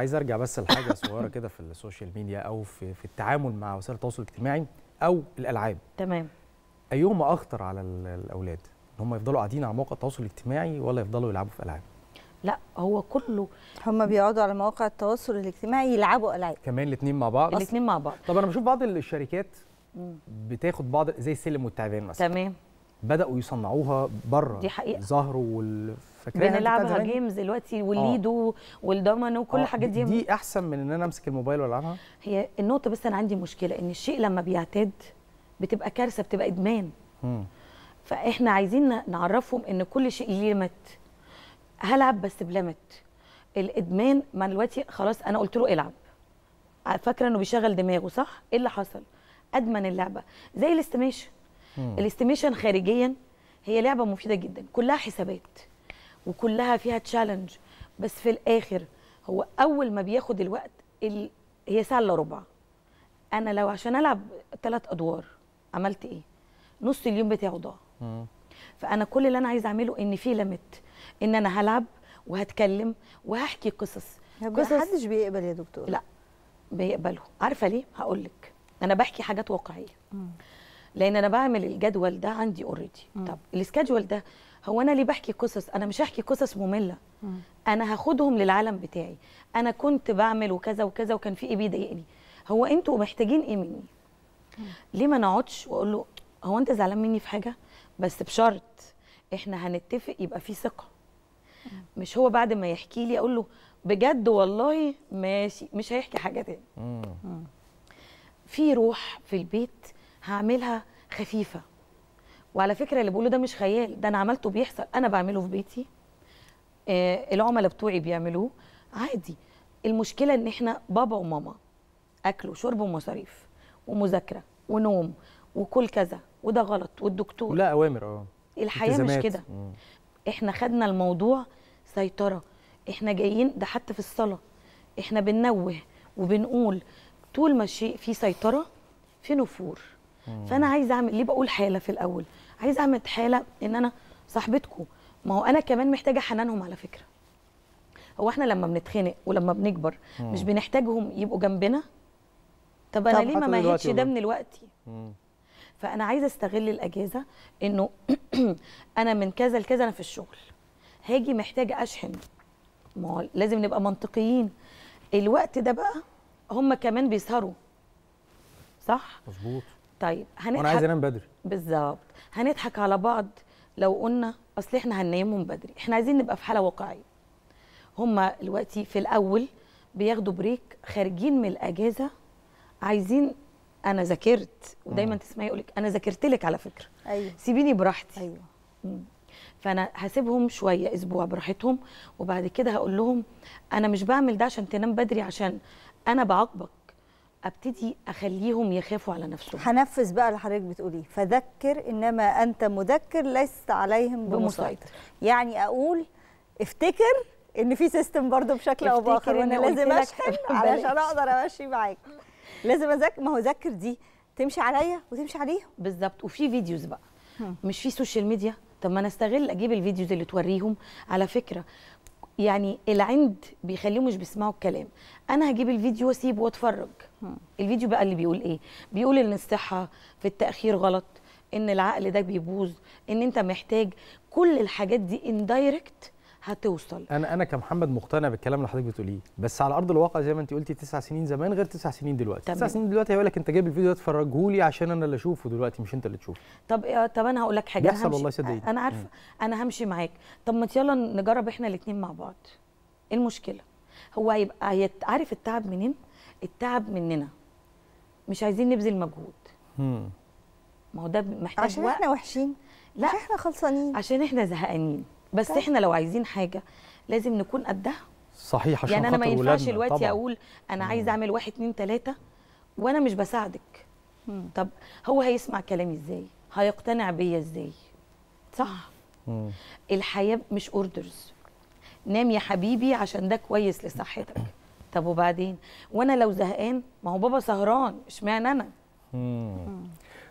عايز ارجع بس لحاجه صغيره كده في السوشيال ميديا او في في التعامل مع وسائل التواصل الاجتماعي او الالعاب تمام ايهما اخطر على الاولاد ان هم يفضلوا قاعدين على مواقع التواصل الاجتماعي ولا يفضلوا يلعبوا في العاب لا هو كله هم بيقعدوا على مواقع التواصل الاجتماعي يلعبوا العاب كمان الاثنين مع بعض الاثنين مع بعض طب انا بشوف بعض الشركات بتاخد بعض زي السلم والتعبان مثلا تمام بداوا يصنعوها بره دي حقيقه ظهروا وال... فاكرين يعني بنلعبها جيمز دلوقتي آه. والليدو والدومينو وكل آه، الحاجات دي دي احسن من ان انا امسك الموبايل والعبها هي النقطه بس انا عندي مشكله ان الشيء لما بيعتاد بتبقى كارثه بتبقى ادمان فاحنا عايزين نعرفهم ان كل شيء ليه ليميت هلعب بس بليميت الادمان ما دلوقتي خلاص انا قلت له العب آه، فاكره انه بيشغل دماغه صح ايه اللي حصل ادمن اللعبه زي الاستيميشن الاستيميشن خارجيا هي لعبه مفيده جدا كلها حسابات وكلها فيها تشالنج بس في الاخر هو اول ما بياخد الوقت ال... هي ساعه الا ربع انا لو عشان العب ثلاث ادوار عملت ايه نص اليوم بتاعه ضاع فانا كل اللي انا عايزه اعمله ان في ليميت ان انا هلعب وهتكلم وهحكي قصص قصص محدش بيقبل يا دكتور لا بيقبلوا عارفه ليه هقول لك انا بحكي حاجات واقعيه مم. لان انا بعمل الجدول ده عندي اوريدي طب السكادجول ده هو انا ليه بحكي قصص انا مش هحكي قصص ممله مم. انا هاخدهم للعالم بتاعي انا كنت بعمل وكذا وكذا وكان في ايه بيضايقني هو انتوا محتاجين ايه مني مم. ليه ما نقعدش واقول له هو انت زعلان مني في حاجه بس بشرط احنا هنتفق يبقى في ثقه مش هو بعد ما يحكي لي اقول له بجد والله ماشي مش هيحكي حاجه تاني في روح في البيت هعملها خفيفه وعلى فكره اللي بقوله ده مش خيال ده انا عملته بيحصل انا بعمله في بيتي آه العملاء بتوعي بيعملوه عادي المشكله ان احنا بابا وماما اكل وشرب ومصاريف ومذاكره ونوم وكل كذا وده غلط والدكتور لا اوامر اه الحياه مش كده احنا خدنا الموضوع سيطره احنا جايين ده حتى في الصلاه احنا بننوه وبنقول طول ما الشيء فيه سيطره في نفور فانا عايزه اعمل ليه بقول حاله في الاول عايزه اعمل حاله ان انا صاحبتكم ما هو انا كمان محتاجه حنانهم على فكره هو احنا لما بنتخنق ولما بنكبر مم. مش بنحتاجهم يبقوا جنبنا طب انا ليه ما ماهيتش ده من الوقت فانا عايزه استغل الاجازه انه انا من كذا لكذا انا في الشغل هاجي محتاجه اشحن ما لازم نبقى منطقيين الوقت ده بقى هم كمان بيسهروا صح مظبوط طيب هنضحك وانا عايز انام بدري بالظبط هنضحك على بعض لو قلنا اصل احنا هننامهم بدري احنا عايزين نبقى في حاله واقعيه هما دلوقتي في الاول بياخدوا بريك خارجين من الاجازه عايزين انا ذاكرت ودايما تسمعي يقول لك انا ذاكرت لك على فكره ايوه سيبيني براحتي ايوه فانا هسيبهم شويه اسبوع براحتهم وبعد كده هقول لهم انا مش بعمل ده عشان تنام بدري عشان انا بعاقبك ابتدي اخليهم يخافوا على نفسهم هنفذ بقى اللي حضرتك بتقوليه فذكر انما انت مذكر لست عليهم بمسيطر يعني اقول افتكر ان في سيستم برضو بشكل او باخر وانا لازم اشحن علشان اقدر امشي معاك لازم اذاكر ما هو ذكر دي تمشي عليا وتمشي عليهم بالظبط وفي فيديوز بقى مش في سوشيال ميديا طب ما انا استغل اجيب الفيديوز اللي توريهم على فكره يعني العند بيخليهم مش بيسمعوا الكلام انا هجيب الفيديو واسيبه واتفرج الفيديو بقى اللي بيقول ايه بيقول ان الصحه في التاخير غلط ان العقل ده بيبوظ ان انت محتاج كل الحاجات دي اندايركت هتوصل انا انا كمحمد مقتنع بالكلام اللي حضرتك بتقوليه بس على ارض الواقع زي ما انت قلتي تسع سنين زمان غير تسع سنين دلوقتي تسع سنين دلوقتي هيقول لك انت جايب الفيديو ده تفرجه لي عشان انا اللي اشوفه دلوقتي مش انت اللي تشوفه طب آه، طب انا هقول لك حاجه بيحصل والله صدقني آه، انا عارفه انا همشي معاك طب ما يلا نجرب احنا الاثنين مع بعض ايه المشكله هو هيبقى عارف التعب منين التعب مننا مش عايزين نبذل مجهود ما هو ده محتاج عشان وقت. احنا وحشين لا عشان احنا خلصانين عشان احنا زهقانين بس طيب. احنا لو عايزين حاجه لازم نكون قدها صحيح عشان يعني انا ما ينفعش دلوقتي اقول انا عايز اعمل واحد اتنين تلاته وانا مش بساعدك مم. طب هو هيسمع كلامي ازاي هيقتنع بيا ازاي صح مم. الحياه مش اوردرز نام يا حبيبي عشان ده كويس لصحتك طب وبعدين وانا لو زهقان ما هو بابا سهران اشمعنى انا مم. مم.